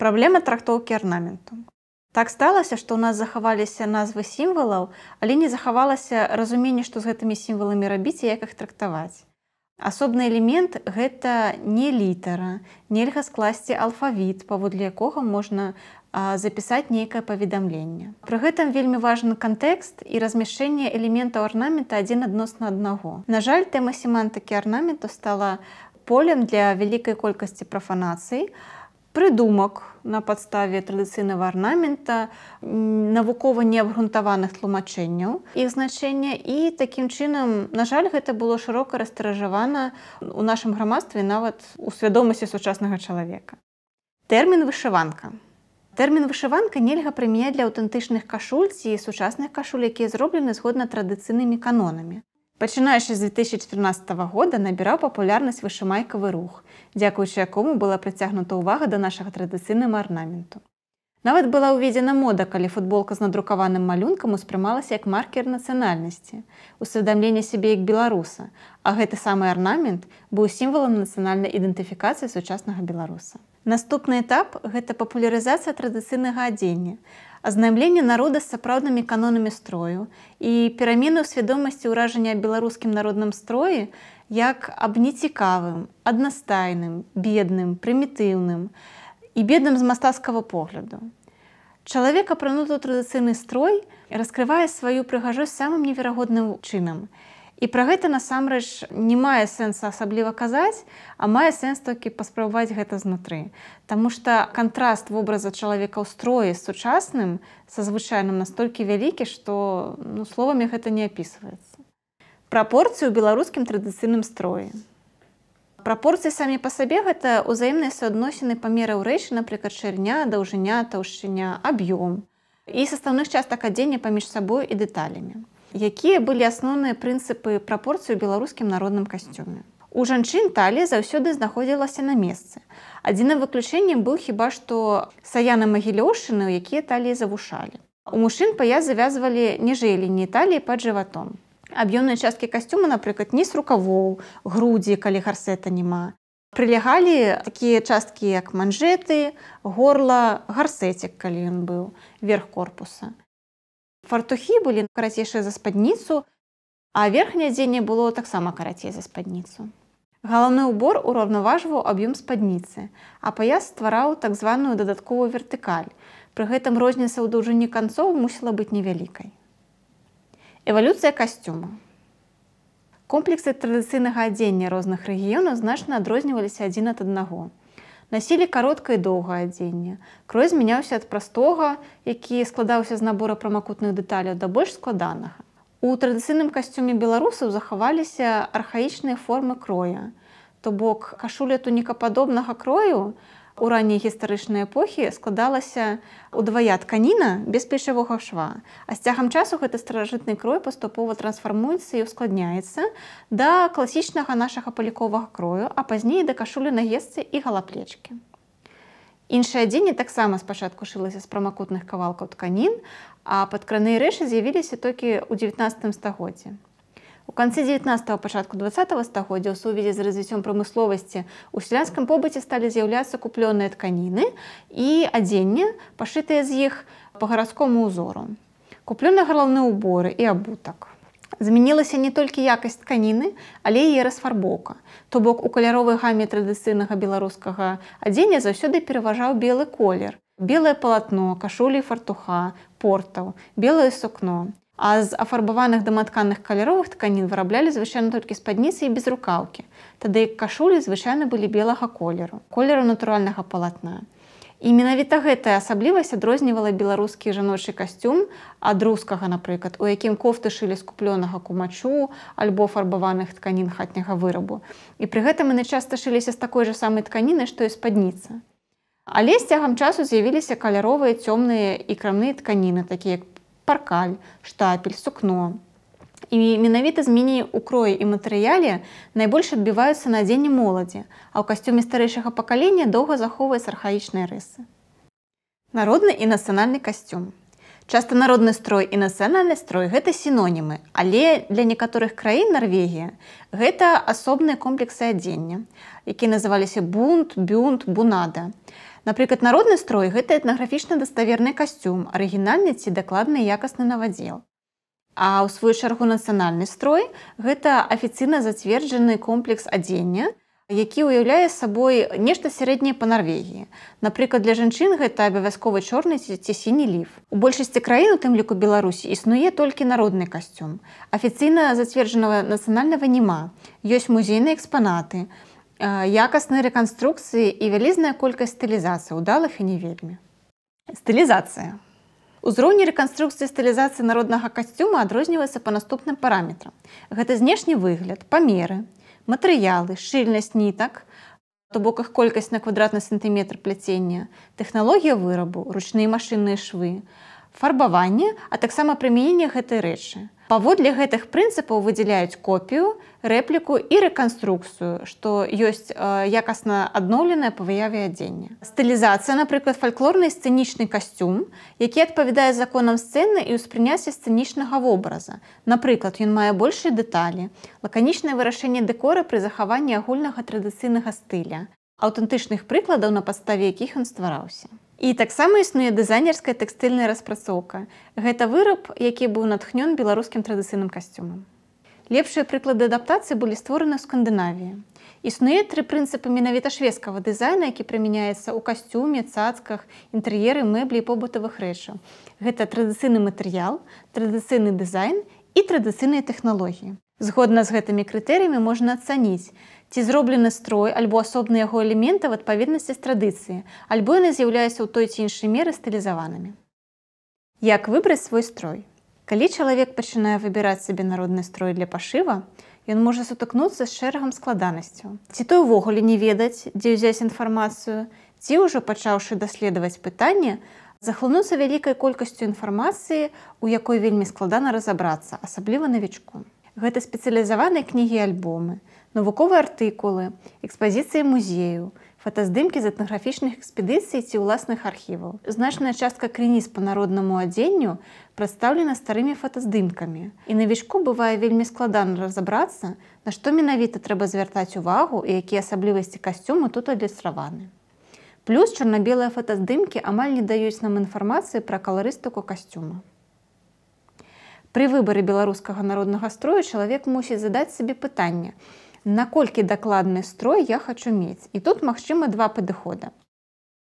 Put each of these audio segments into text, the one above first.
праблема трактоўкі арнаменту. Так сталася, што ў нас захаваліся назвы сімвалаў, але не захавалася разуменне, што з гэтымі сімваламі рабіць і як іх трактаваць. Асобны элемент гэта не літара, нельга скласці алфавіт, паводле якога можна запісаць нейкае паведамленне. Пры гэтым вельмі важны кантэкст і размяшэнне элементаў арнамента адзін адносна аднаго. На жаль, тэма семантыкі арнаменту стала полем для вялікай колькасці прафанацыі, прыдумак на падставе традыцыйнага арнамента навукова неабгрунтаваных тлумачэнняў іх значэння і такім чынам на жаль гэта было шырока растаражавана у нашым грамадстве нават у свядомасці сучаснага чалавека тэрмін вышыванка тэрмін вышыванка нельга прымя для аўтэнтычных кашуль ці сучасных кашуль якія зроблены згодна традыцыйнымі канонамі Пачынаючы з 2014 года набіраў папулярнасць вышымайкавы рух, дзякуючы якому была прыцягнута ўвага да нашага традыцыйным арнаменту. Нават была ўведзена мода, калі футболка з надрукаваным малюнкам успрымалася як маркер нацыянальнасці, усведамленне сябе як беларуса, а гэты самы арнамент быў сімвалам нацыянальнай ідэнтыфікацыі сучаснага беларуса. Наступны этап гэта папулярызацыя традыцыйнага адзення, азнаямленне народа з сапраўднымі канонамі строю і перамену свядомасці ўражання беларускім народным строі як аб нецікавым, аднастайным, бедным, прымітыўным і бедным з мастацкага погляду. Чалавек апрануты традыцыйны строй раскрывае сваю прыгажосць самым неверагодным чынам І пра гэта насамрэч не мае сэнса асабліва казаць, а мае сэнс толькі паспрабаваць гэта знутры. Таму што кантраст вобраза чалавека ў строі з сучасным са звычайным настолькі вялікі, што ну, словамі гэта не апісваецца. Прапорцыю беларускім традыцыйным строі. Прапорцыі самі па сабе гэта ўзаемныя суадносіны памераў рэчы, напрыклад чарня, даўжыня, таўшчыня, аб'ём і састаўных частак адзення паміж сабой і дэталямі якія былі асноўныя прынцыпы прапорцыі беларускім народным касцюме. У жанчын талі заўсёды знаходзілася на месцы. Адзіна выключэнне быў хіба што саяны магілёўшчыны, у якія талі завушалі. У мужчын пая завязвалі ніжэй лініі таліі пад жыватом. Аб'ёмныя часткі касцюма, напрыклад, ні з рукавоў, грудзі, калі гарсета няма. Прылягалі такія часткі як манжеты, горла, гарсецік, калі ён быў, верх корпуса фартухі былі карацейшыя за спадніцу, а верхняе дзенне было таксама карацей за спадніцу. Галаўны ўбор ураўнаважваў аб'ём спадніцы, а паяс ствараў так званую дадатковую вертыкаль. Пры гэтым розніца ў даўжыні канцоў мусіла быць невялікай. Эвалюцыя касцюма. Комплексы традыцыйнага адзення розных рэгіёнаў значна адрозніваліся адзін ад аднаго насілі кароткае доўга адзенне. Крой змяняўся ад прастога, які складаўся з набора прамакутных дэталяў да больш складанага. У традыцыйным касцюме беларусаў захаваліся архаічныя формы кроя. То бок кашуля тунікападобнага крою, у ранняй гістарычнай эпохі складалася удвая тканіна без пішавога шва. А з цягам часу гэты старажытны крой паступова трансфармуецца і ўскладняецца да класічнага нашага паліковага крою, а пазней да кашулю на гесцы і галаплечкі. Іншае адзенне таксама спачатку шылася з прамакутных кавалкаў тканін, а падкраныя рэшы з'явіліся толькі ў 19 стагоддзе. У канцы 19 пачатку два стагоддзя ў сувязі з развіццём прамысловасці у сялянскім побыце сталі з'яўляцца куплёныя тканіны і адзенне пашытыя з іх по гарадскому узору. Куплёны галаўны ўборы і абутак. Змянілася не толькі якасць тканіны, але яе расфарбока. То бок у каляровай гаме традыцыйнага беларускага адзення заўсёды пераважаў белы колер. Белае палатно, кашулі фартуха, портаў, белае сукно, А з афарбаваных даматканых каляровых тканін выраблялі звычайна толькі спадніцы і без рукаўкі. Тады як кашулі звычайна былі белага колеру, колеру натуральнага палатна. І менавіта гэтая асаблівасць адрознівала беларускі жаночы касцюм ад рускага, напрыклад, у якім кофты шылі скуплёнага кумачу альбо фарбаваных тканін хатняга вырабу. І пры гэтым яны часта шыліся з такой жа самай тканіны, што і спадніца. Але з цягам часу з'явіліся каляровыя цёмныя і крамныя тканіны, такія як шпаркаль, штапель, сукно. І менавіта змені ў кроі і матэрыяле найбольш адбіваюцца на адзенне моладзі, а ў касцюме старэйшага пакалення доўга захоўвае архаічныя рысы. Народны і нацыянальны касцюм. Часта народны строй і нацыянальны строй гэта сінонімы, але для некаторых краін Нарвегія гэта асобныя комплексы адзення, якія называліся бунт, бюнт, бунада. Напрыклад, народны строй гэта этнаграфічна даставерны касцюм, арыгінальны ці дакладны якасны навадзел. А ў сваю шаргу нацыянальны строй гэта афіцыйна зацверджаны комплекс адзення, які ўяўляе сабой нешта сярэдняе па Нарвегіі. Напрыклад, для жанчын гэта абавязкова чорны ці сіні ліф. У большасці краін, у тым ліку Беларусі існуе толькі народны касцюм. Афіцыйна зацверджанага нацыянальнага няма. Ёсць музейныя экспанаты, Э, якаснай рэканструкцыі і вялізная колькасць стылізацыі ўдалых і не вельмі. Стылізацыя. Узроўні рэканструкцыі стылізацыі народнага касцюма адрозніваецца па наступным параметрам. Гэта знешні выгляд, памеры, матэрыялы, шчыльнасць нітак, то бок іх колькасць на квадратны сантыметр пляцення, тэхналогія вырабу, ручныя машынныя швы, фарбаванне, а таксама прымяненне гэтай рэчы. Паводле гэтых прынцыпаў выдзяляюць копію, рэпліку і рэканструкцыю, што ёсць якасна адноўленае па выяве адзення. Стылізацыя, напрыклад, фальклорны сцэнічны касцюм, які адпавядае законам сцэны і ўспрынясе сцэнічнага вобраза. Напрыклад, ён мае большыя дэталі, лаканічнае вырашэнне дэкора пры захаванні агульнага традыцыйнага стыля, аўтэнтычных прыкладаў на падставе якіх ён ствараўся. І таксама існуе дызайнерская тэкстыльная распрацоўка. Гэта выраб, які быў натхнён беларускім традыцыйным касцюмам. Лепшыя прыклады адаптацыі былі створаны ў скандынавіі. Існуе тры прынцыпы менавіта шведскага дызайна, які прымяняецца ў касцюме, цацках, інтэр'еры, мэблі і побытавых рэчаў. Гэта традыцыйны матэрыял, традыцыйны дызайн і традыцыйныя тэхналогіі. Згодна з гэтымі крытэрыямі можна ацаніць, ці зроблены строй альбо асобны яго элемента ў адпаведнасці з традыцыі, альбо яны з'яўляюцца ў той ці іншай меры стылізаванымі. Як выбраць свой строй? Калі чалавек пачынае выбіраць сабе народны строй для пашыва, ён можа сутыкнуцца з шэрагам складанасцяў. Ці той увогуле не ведаць, дзе ўзяць інфармацыю, ці ўжо пачаўшы даследаваць пытанне, захлынуцца вялікай колькасцю інфармацыі, у якой вельмі складана разабрацца, асабліва навічку гэта спецыялізаваныя кнігі альбомы, навуковыя артыкулы, экспазіцыі музею, фотаздымкі з этнаграфічных экспедыцый ці ўласных архіваў. Значная частка крыніц по народнаму адзенню прадстаўлена старымі фотаздымкамі. І навічку бывае вельмі складана разабрацца, на што менавіта трэба звяртаць увагу і якія асаблівасці касцюмы тут адлюстраваны. Плюс чорна-белыя фотаздымкі амаль не даюць нам інфармацыі пра каларыстыку касцюма. Пры выбары беларускага народнага строю чалавек мусіць задаць сабе пытанне. Наколькі дакладны строй я хачу мець і тут магчыма два падыхода.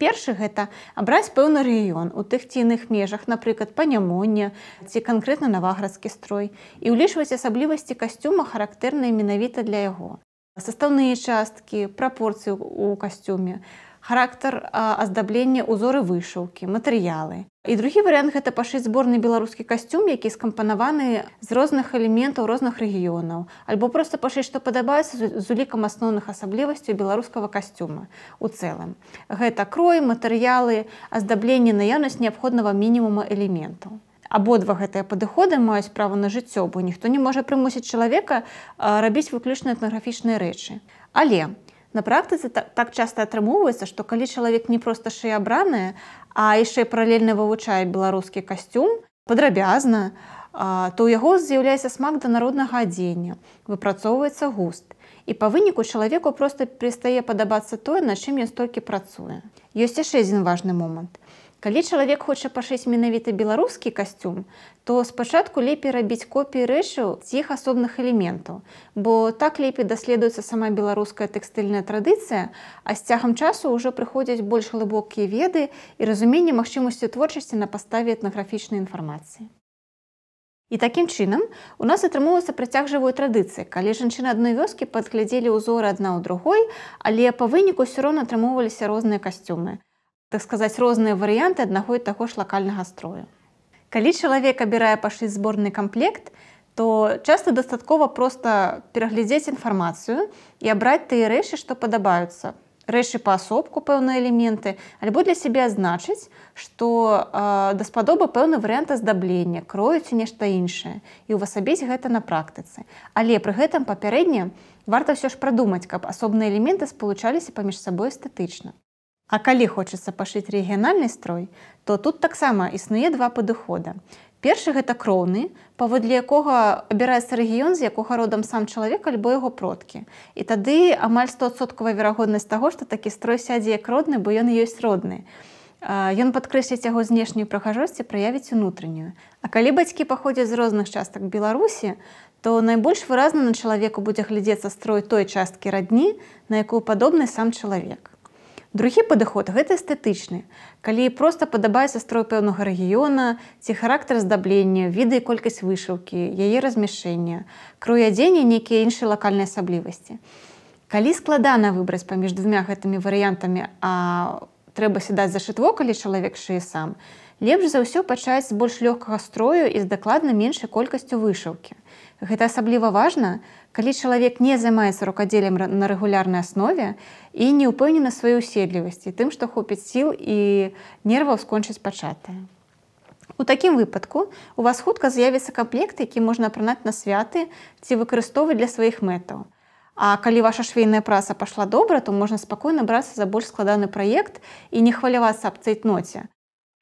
Першы гэта абраць пэўны рэгіён у тых ціных межах, напрыклад панямоння ці канкрэтна наваградскі строй і ўлічваць асаблівасці касцюма характэрныя менавіта для яго. Састаўныя часткі, прапорцыі ў касцюме, характар аздаблення узоры вышыўкі, матэрыялы. І другі варыянт гэта пашыць зборны беларускі касцюм, які скампанаваны з розных элементаў розных рэгіёнаў, альбо проста пашыць, што падабаецца з улікам асноўных асаблівасцей беларускага касцюма у цэлым. Гэта крой, матэрыялы, аздабленне наяўнасць неабходнага мінімума элементаў. Абодва гэтыя падыходы маюць права на жыццё, бо ніхто не можа прымусіць чалавека рабіць выключна этнаграфічныя рэчы. Але На практыцы так часта атрымоўваецца, што калі чалавек не проста шыябраная, а яшчэ паралельна вывучае беларускі касцюм, падрабязна, то ў яго з'яўляецца смак да народнага адзення, выпрацоўваецца густ. І па выніку чалавеку проста прыстае падабацца тое, на чым ён столькі працуе. Ёсць яшчэ адзін важны момант. Калі чалавек хоча пашыць менавіта беларускі касцюм, то спачатку лепей рабіць копіі рэчаў з іх асобных элементаў, бо так лепей даследуецца сама беларуская тэкстыльная традыцыя, а з цягам часу ўжо прыходзяць больш глыбокія веды і разуменне магчымасці творчасці на паставе этнаграфічнай інфармацыі. І такім чынам у нас атрымоўваецца працяг жывой традыцыі, калі жанчыны адной вёскі падглядзелі ўзоры адна ў другой, але па выніку ўсё роўна атрымоўваліся розныя касцюмы так сказаць, розныя варыянты аднаго і таго ж лакальнага строю. Калі чалавек абірае пашлі зборны камплект, то часта дастаткова проста пераглядзець інфармацыю і абраць тыя рэчы, што падабаюцца. Рэчы па асобку пэўныя элементы, альбо для сябе адзначыць, што даспадобы пэўны варыянт аздаблення, кроюць нешта іншае і ўвасабіць гэта на практыцы. Але пры гэтым папярэдне варта ўсё ж прадумаць, каб асобныя элементы спалучаліся паміж сабой эстэтычна. А калі хочацца пашыць рэгіянальны строй, то тут таксама існуе два падыхода. Першы гэта кроўны, паводле якога абіраецца рэгіён, з якога родам сам чалавек альбо яго продкі. І тады амаль стосоткавая верагоднасць таго, што такі строй сядзе як родны, бо ён ёсць родны. Ён падкрэсліць яго знешнюю прахажосці праявіць унутраннюю. А калі бацькі паходзяць з розных частак Беларусі, то найбольш выразна на чалавеку будзе глядзецца строй той часткі радні, на якую падобны сам чалавек. Другі падыход гэта эстэтычны. Калі проста падабаецца строй пэўнага рэгіёна, ці характар здаблення, віды і колькасць вышыўкі, яе размяшэння, круядзення нейкія іншыя лакальныя асаблівасці. Калі складана выбраць паміж двумя гэтымі варыянтамі, а трэба сядаць за шытво, калі чалавек шые сам, Лепш за ўсё пачаць з больш лёгкага строю і з дакладна меншай колькасцю вышыўкі. Гэта асабліва важна, калі чалавек не займаецца рукадзелем на рэгулярнай аснове і не ўпэўнена сваёй уседлівасці, тым, што хопіць сіл і нерваў скончыць пачатае. У такім выпадку у вас хутка з'явіцца камплект, які можна апранаць на святы ці выкарыстоўваць для сваіх мэтаў. А калі ваша швейная праца пайшла добра, то можна спакойна брацца за больш складаны праект і не хвалявацца абцэйтноце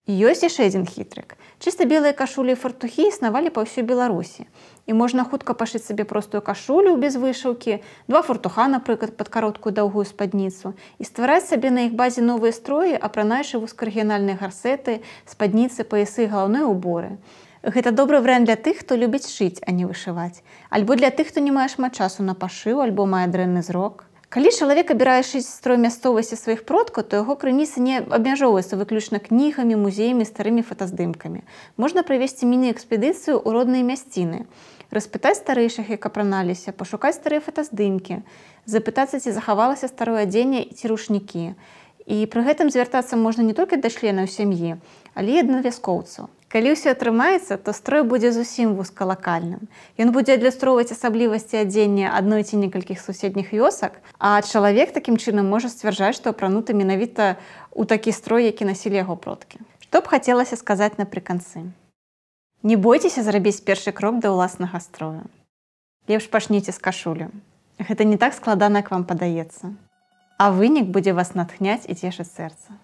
ёсць яшчэ адзін хітрык. Чыста белыя кашулі і фартухі існавалі па ўсёй беларусі. І можна хутка пашыць сабе простую кашулю без вышыўкі, два фортуха, напрыклад, пад кароткую даўгую спадніцу і ствараць сабе на іх базе новыя строі, апранайшы вускаргінальныя гарсеты, спадніцы, паясы галаўной уборы. Гэта добры варыянт для тых, хто любіць шыць, а не вышываць. Альбо для тых, хто не мае шмат часу на пашыў, альбо мае дрэнны зрок, Калі чалавек абіраючыся строй мясцовасці сваіх продкаў, то яго крыніцы не абмяжоўваецца выключна кнігамі, музеямі, старымі фотаздымкамі. Можна правесці міні-экспедыцыю ў родныя мясціны. Распытаць старэйшых, як апраналіся, пашукаць старыя фотаздымкі, запытацца, ці захавалася старое адзенне і ці рушнікі. І пры гэтым звяртацца можна не толькі да членаў сям'і, але і адна вяскоўцу. Калі ўсё атрымаецца, то строй будзе зусім вузкалакальным. Ён будзе адлюстроўваць асаблівасці адзення адной ці некалькіх суседніх вёсак, а чалавек такім чынам можа сцвярджаць, што апрануты менавіта ў такі строй, які насілі яго продкі. Што б хацелася сказаць напрыканцы. Не бойцеся зрабіць першы крок да ўласнага строю. Лепш пачніце з кашулю. Гэта не так складана, як вам падаецца. А вынік будзе вас натхняць і цешыць сэрца.